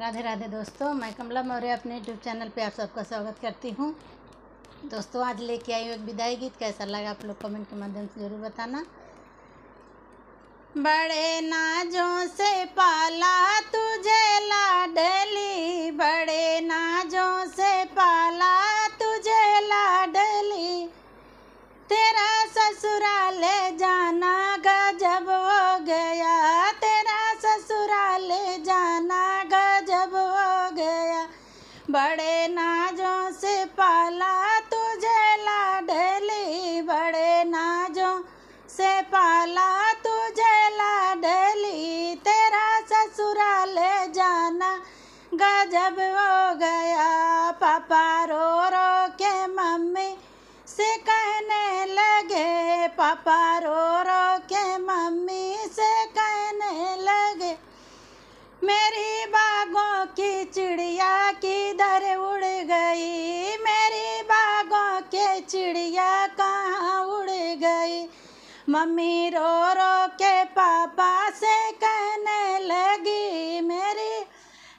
राधे राधे दोस्तों मैं कमला मौर्य अपने यूट्यूब चैनल पे आप सबका स्वागत करती हूँ दोस्तों आज लेके आई हूँ एक विदाई गीत कैसा लगा आप लोग कमेंट के माध्यम से ज़रूर बताना बड़े नाजों से पाला तुझे लाडली बड़े नाजों से पाला तुझे लाडली तेरा ससुराल जाना से पाला तुझे लाडली तेरा ससुरा ले जाना गजब हो गया पापा रो रो के मम्मी से कहने लगे पापा रो रो के मम्मी से कहने लगे मेरी बागों की चिड़िया किधर उड़ गई मेरी बागों के चिड़िया कहाँ मम्मी रो रो के पापा से कहने लगी मेरी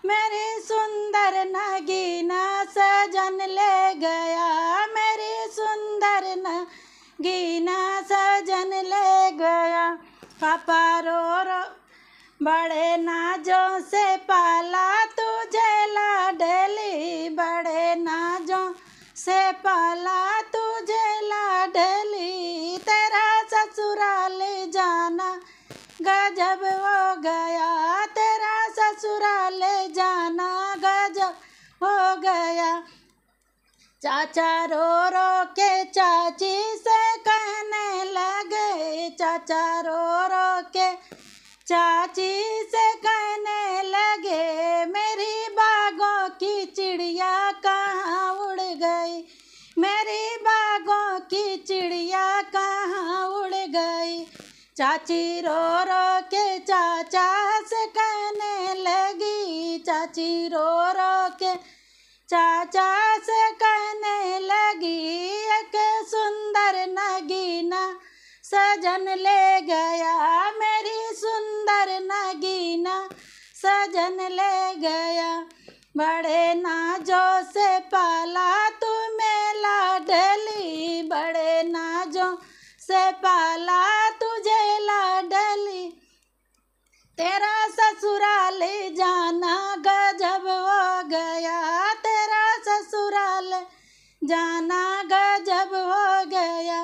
मेरी सुंदर नगीना सजन ले गया मेरी सुंदर नगीना सजन ले गया पापा रो रो बड़े नाजों से पाला तुझे लाडली बड़े नाजों से पाला गजब हो गया तेरा ससुराल जाना गजब हो गया चाचा रो रो के चाची से कहने लगे चाचा रो रो के चाची से कहने लगे मेरी बागों की चिड़िया कहाँ उड़ गई मेरी बागों की चिड़िया कहाँ चाची रो रो के चाचा से कहने लगी चाची रो रो के चाचा से कहने लगी एक सुंदर नगीना सजन ले गया मेरी सुंदर नगीना सजन ले गया बड़े नाजो से पाला तू मेला डली बड़े नाजो से पाला तेरा ससुराल जाना गजब हो गया तेरा ससुराल जाना गजब हो गया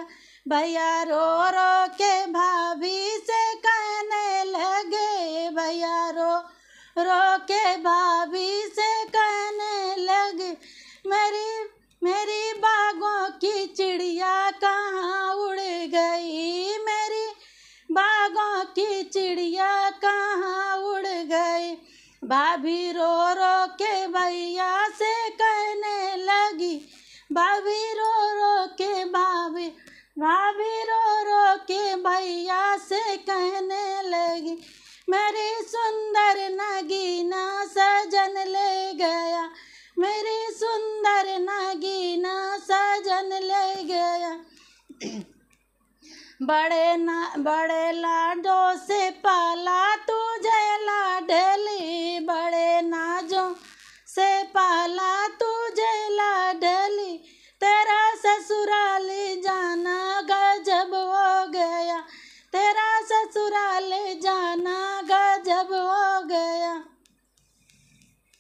भैया रो रो के भाभी से कहने लगे भैया रो रो के भाभी की चिड़िया कहाँ उड़ गए भाभी रो रो के भैया से कहने लगी भाभी रो रो के भाभी भाभी रो रो के भैया से कहने लगी मेरी सुंदर नगीना सजन ले गया मेरी बड़े ना बड़े लाडो से पाला तुझे लाडली बड़े नाजों से पाला तुझे लाडली तेरा ससुराली